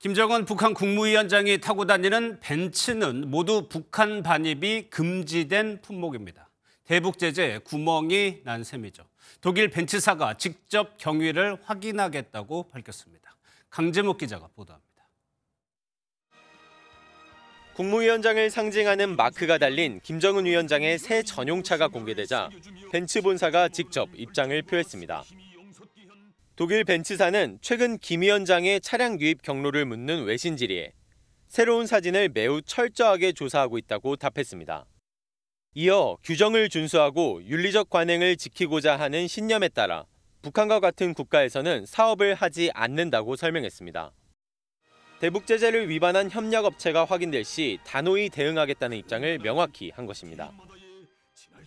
김정은 북한 국무위원장이 타고 다니는 벤츠는 모두 북한 반입이 금지된 품목입니다. 대북 제재에 구멍이 난 셈이죠. 독일 벤츠사가 직접 경위를 확인하겠다고 밝혔습니다. 강재목 기자가 보도합니다. 국무위원장을 상징하는 마크가 달린 김정은 위원장의 새 전용차가 공개되자 벤츠 본사가 직접 입장을 표했습니다. 독일 벤츠사는 최근 김 위원장의 차량 유입 경로를 묻는 외신 질의에 새로운 사진을 매우 철저하게 조사하고 있다고 답했습니다. 이어 규정을 준수하고 윤리적 관행을 지키고자 하는 신념에 따라 북한과 같은 국가에서는 사업을 하지 않는다고 설명했습니다. 대북 제재를 위반한 협력 업체가 확인될 시 단호히 대응하겠다는 입장을 명확히 한 것입니다.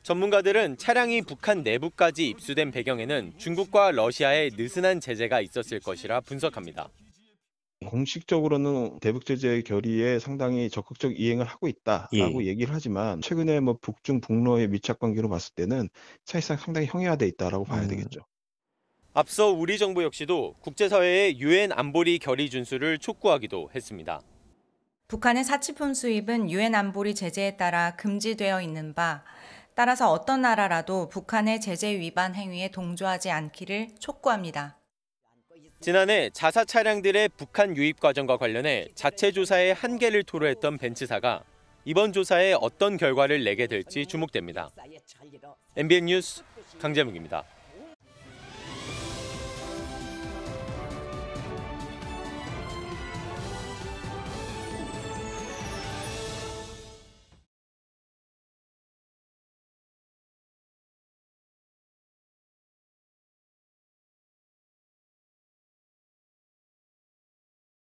전문가들은 차량이 북한 내부까지 입수된 배경에는 중국과 러시아의 느슨한 제재가 있었을 것이라 분석합니다. 공식적으로는 대북 제재 결의에 상당히 적극적 이행을 하고 있다라고 예. 얘기를 하지만 최근에 뭐 북중 북로의 밀착 관계로 봤을 때는 사실상 상당히 형해화돼 있다라고 봐야 음. 되겠죠. 앞서 우리 정부 역시도 국제사회의 유엔 안보리 결의 준수를 촉구하기도 했습니다. 북한의 사치품 수입은 유엔 안보리 제재에 따라 금지되어 있는 바 따라서 어떤 나라라도 북한의 제재 위반 행위에 동조하지 않기를 촉구합니다. 지난해 자사 차량들의 북한 유입 과정과 관련해 자체 조사의 한계를 토로했던 벤츠사가 이번 조사에 어떤 결과를 내게 될지 주목됩니다. MBN 뉴스 강재묵입니다.